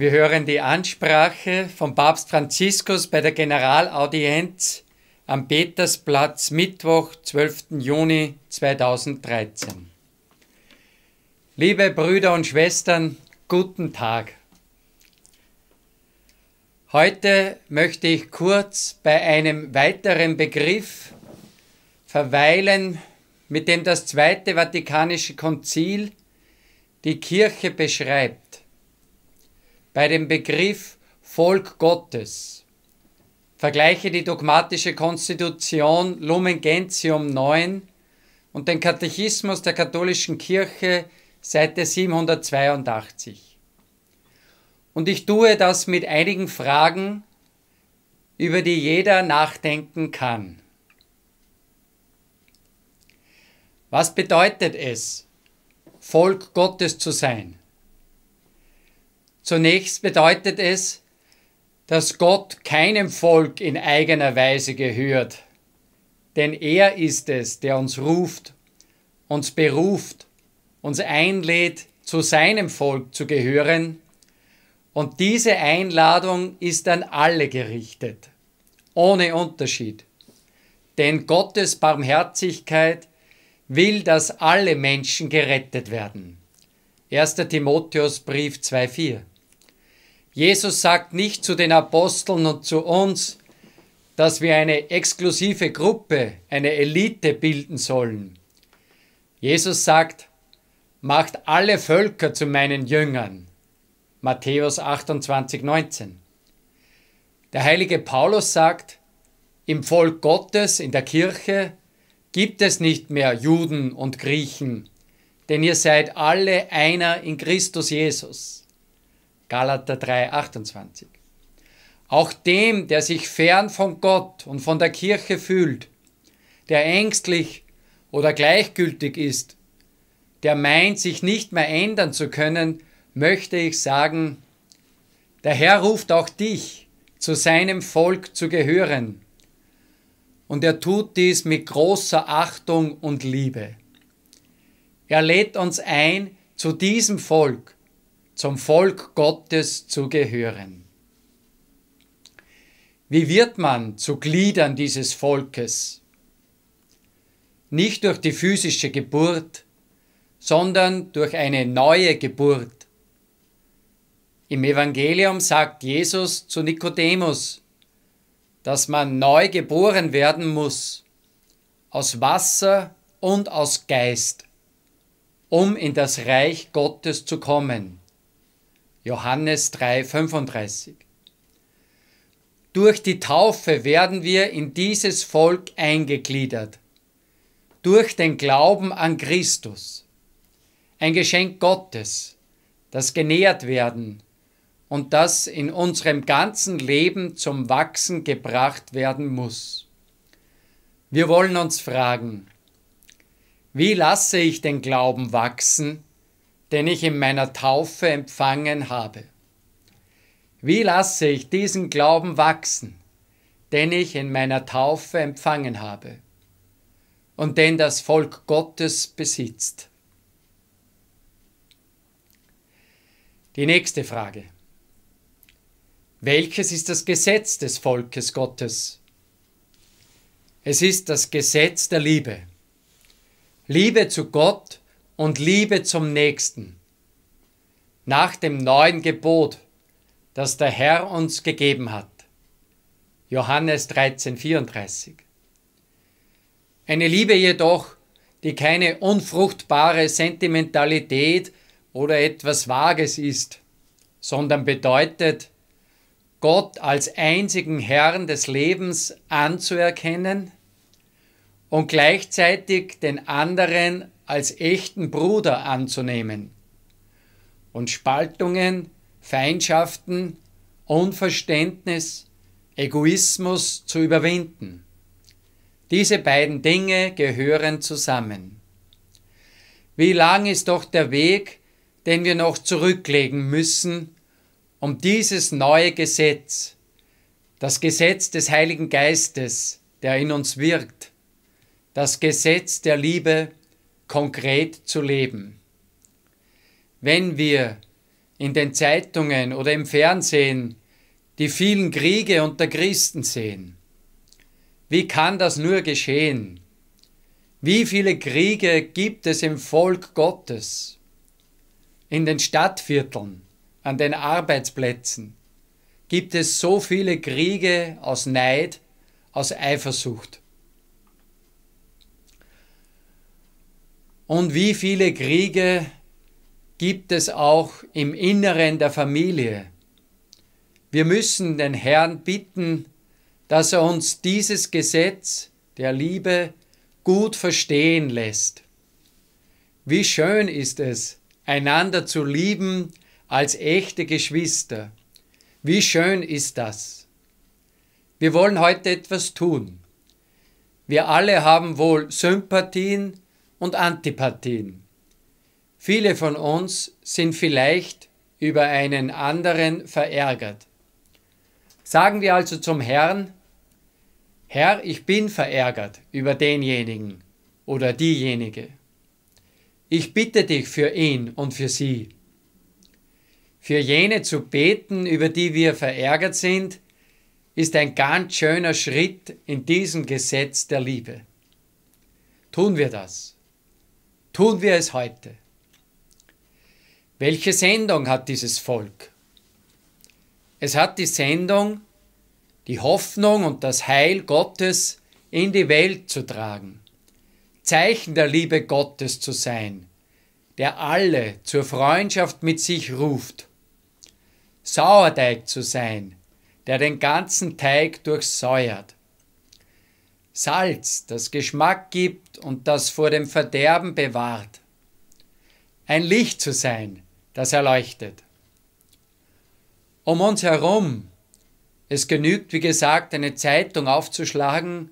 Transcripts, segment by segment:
Wir hören die Ansprache von Papst Franziskus bei der Generalaudienz am Petersplatz Mittwoch, 12. Juni 2013. Liebe Brüder und Schwestern, guten Tag. Heute möchte ich kurz bei einem weiteren Begriff verweilen, mit dem das Zweite Vatikanische Konzil die Kirche beschreibt. Bei dem Begriff Volk Gottes. Vergleiche die dogmatische Konstitution Lumen Gentium 9 und den Katechismus der katholischen Kirche Seite 782. Und ich tue das mit einigen Fragen, über die jeder nachdenken kann. Was bedeutet es, Volk Gottes zu sein? Zunächst bedeutet es, dass Gott keinem Volk in eigener Weise gehört, denn er ist es, der uns ruft, uns beruft, uns einlädt, zu seinem Volk zu gehören und diese Einladung ist an alle gerichtet, ohne Unterschied. Denn Gottes Barmherzigkeit will, dass alle Menschen gerettet werden. 1. Timotheus Brief 2.4 Jesus sagt nicht zu den Aposteln und zu uns, dass wir eine exklusive Gruppe, eine Elite bilden sollen. Jesus sagt, macht alle Völker zu meinen Jüngern. Matthäus 28, 19. Der heilige Paulus sagt, im Volk Gottes, in der Kirche, gibt es nicht mehr Juden und Griechen, denn ihr seid alle einer in Christus Jesus. Galater 3, 28. Auch dem, der sich fern von Gott und von der Kirche fühlt, der ängstlich oder gleichgültig ist, der meint, sich nicht mehr ändern zu können, möchte ich sagen, der Herr ruft auch dich, zu seinem Volk zu gehören. Und er tut dies mit großer Achtung und Liebe. Er lädt uns ein, zu diesem Volk, zum Volk Gottes zu gehören. Wie wird man zu Gliedern dieses Volkes? Nicht durch die physische Geburt, sondern durch eine neue Geburt, im Evangelium sagt Jesus zu Nikodemus, dass man neu geboren werden muss, aus Wasser und aus Geist, um in das Reich Gottes zu kommen. Johannes 3:35. Durch die Taufe werden wir in dieses Volk eingegliedert, durch den Glauben an Christus. Ein Geschenk Gottes, das genährt werden und das in unserem ganzen Leben zum Wachsen gebracht werden muss. Wir wollen uns fragen, wie lasse ich den Glauben wachsen, den ich in meiner Taufe empfangen habe? Wie lasse ich diesen Glauben wachsen, den ich in meiner Taufe empfangen habe und den das Volk Gottes besitzt? Die nächste Frage. Welches ist das Gesetz des Volkes Gottes? Es ist das Gesetz der Liebe. Liebe zu Gott und Liebe zum Nächsten. Nach dem neuen Gebot, das der Herr uns gegeben hat. Johannes 13, 34. Eine Liebe jedoch, die keine unfruchtbare Sentimentalität oder etwas Vages ist, sondern bedeutet, Gott als einzigen Herrn des Lebens anzuerkennen und gleichzeitig den anderen als echten Bruder anzunehmen und Spaltungen, Feindschaften, Unverständnis, Egoismus zu überwinden. Diese beiden Dinge gehören zusammen. Wie lang ist doch der Weg, den wir noch zurücklegen müssen, um dieses neue Gesetz, das Gesetz des Heiligen Geistes, der in uns wirkt, das Gesetz der Liebe konkret zu leben. Wenn wir in den Zeitungen oder im Fernsehen die vielen Kriege unter Christen sehen, wie kann das nur geschehen? Wie viele Kriege gibt es im Volk Gottes, in den Stadtvierteln? an den Arbeitsplätzen gibt es so viele Kriege aus Neid, aus Eifersucht. Und wie viele Kriege gibt es auch im Inneren der Familie? Wir müssen den Herrn bitten, dass er uns dieses Gesetz der Liebe gut verstehen lässt. Wie schön ist es, einander zu lieben, als echte Geschwister. Wie schön ist das? Wir wollen heute etwas tun. Wir alle haben wohl Sympathien und Antipathien. Viele von uns sind vielleicht über einen anderen verärgert. Sagen wir also zum Herrn, Herr, ich bin verärgert über denjenigen oder diejenige. Ich bitte dich für ihn und für sie. Für jene zu beten, über die wir verärgert sind, ist ein ganz schöner Schritt in diesem Gesetz der Liebe. Tun wir das. Tun wir es heute. Welche Sendung hat dieses Volk? Es hat die Sendung, die Hoffnung und das Heil Gottes in die Welt zu tragen, Zeichen der Liebe Gottes zu sein, der alle zur Freundschaft mit sich ruft Sauerteig zu sein, der den ganzen Teig durchsäuert. Salz, das Geschmack gibt und das vor dem Verderben bewahrt. Ein Licht zu sein, das erleuchtet. Um uns herum, es genügt, wie gesagt, eine Zeitung aufzuschlagen,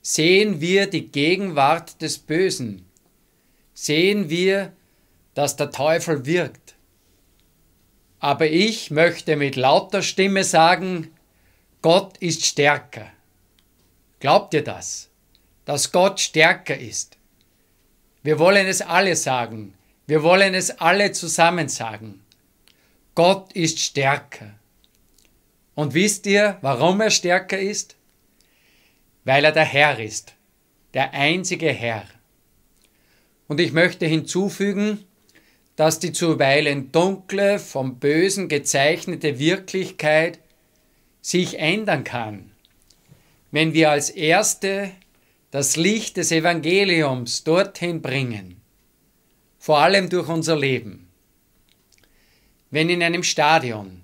sehen wir die Gegenwart des Bösen, sehen wir, dass der Teufel wirkt. Aber ich möchte mit lauter Stimme sagen, Gott ist stärker. Glaubt ihr das? Dass Gott stärker ist. Wir wollen es alle sagen. Wir wollen es alle zusammen sagen. Gott ist stärker. Und wisst ihr, warum er stärker ist? Weil er der Herr ist, der einzige Herr. Und ich möchte hinzufügen, dass die zuweilen dunkle, vom Bösen gezeichnete Wirklichkeit sich ändern kann, wenn wir als Erste das Licht des Evangeliums dorthin bringen, vor allem durch unser Leben. Wenn in einem Stadion,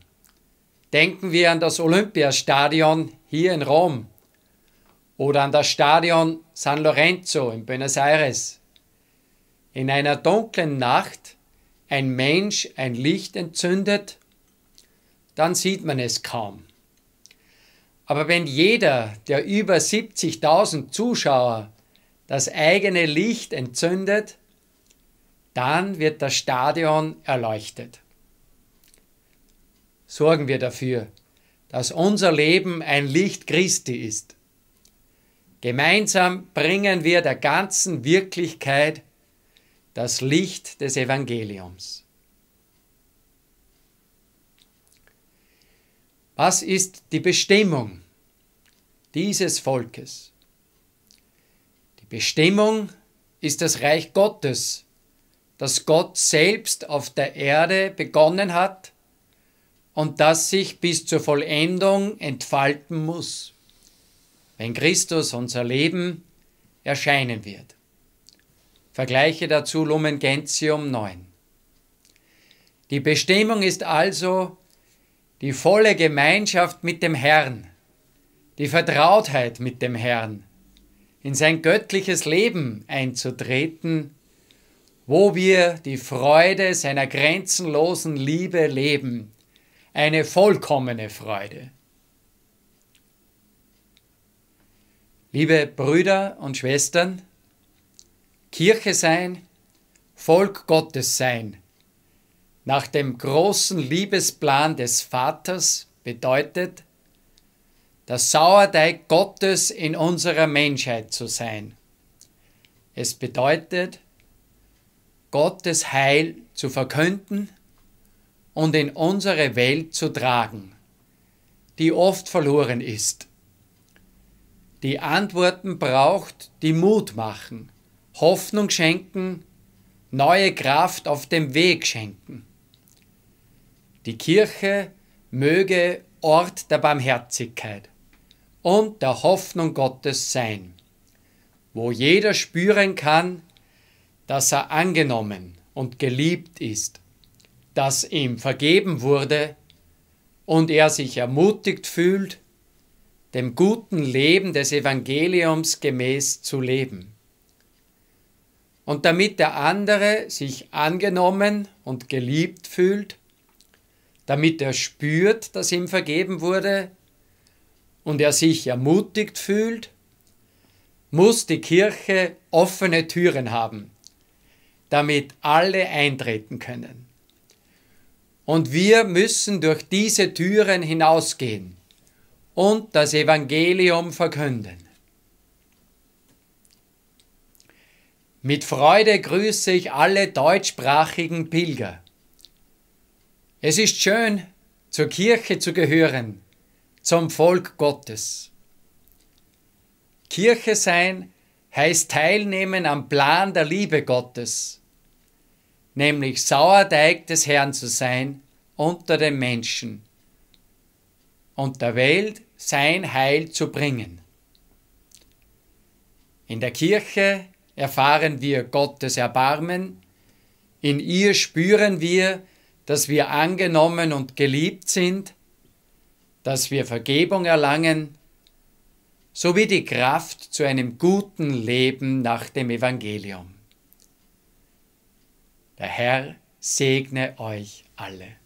denken wir an das Olympiastadion hier in Rom oder an das Stadion San Lorenzo in Buenos Aires, in einer dunklen Nacht ein Mensch ein Licht entzündet, dann sieht man es kaum. Aber wenn jeder der über 70.000 Zuschauer das eigene Licht entzündet, dann wird das Stadion erleuchtet. Sorgen wir dafür, dass unser Leben ein Licht Christi ist. Gemeinsam bringen wir der ganzen Wirklichkeit das Licht des Evangeliums. Was ist die Bestimmung dieses Volkes? Die Bestimmung ist das Reich Gottes, das Gott selbst auf der Erde begonnen hat und das sich bis zur Vollendung entfalten muss, wenn Christus unser Leben erscheinen wird. Vergleiche dazu Lumen Gentium 9. Die Bestimmung ist also die volle Gemeinschaft mit dem Herrn, die Vertrautheit mit dem Herrn, in sein göttliches Leben einzutreten, wo wir die Freude seiner grenzenlosen Liebe leben, eine vollkommene Freude. Liebe Brüder und Schwestern, Kirche sein, Volk Gottes sein. Nach dem großen Liebesplan des Vaters bedeutet, das Sauerteig Gottes in unserer Menschheit zu sein. Es bedeutet, Gottes Heil zu verkünden und in unsere Welt zu tragen, die oft verloren ist, die Antworten braucht, die Mut machen, Hoffnung schenken, neue Kraft auf dem Weg schenken. Die Kirche möge Ort der Barmherzigkeit und der Hoffnung Gottes sein, wo jeder spüren kann, dass er angenommen und geliebt ist, dass ihm vergeben wurde und er sich ermutigt fühlt, dem guten Leben des Evangeliums gemäß zu leben. Und damit der andere sich angenommen und geliebt fühlt, damit er spürt, dass ihm vergeben wurde und er sich ermutigt fühlt, muss die Kirche offene Türen haben, damit alle eintreten können. Und wir müssen durch diese Türen hinausgehen und das Evangelium verkünden. Mit Freude grüße ich alle deutschsprachigen Pilger. Es ist schön, zur Kirche zu gehören, zum Volk Gottes. Kirche sein heißt teilnehmen am Plan der Liebe Gottes, nämlich Sauerteig des Herrn zu sein unter den Menschen und der Welt sein Heil zu bringen. In der Kirche erfahren wir Gottes Erbarmen. In ihr spüren wir, dass wir angenommen und geliebt sind, dass wir Vergebung erlangen, sowie die Kraft zu einem guten Leben nach dem Evangelium. Der Herr segne euch alle.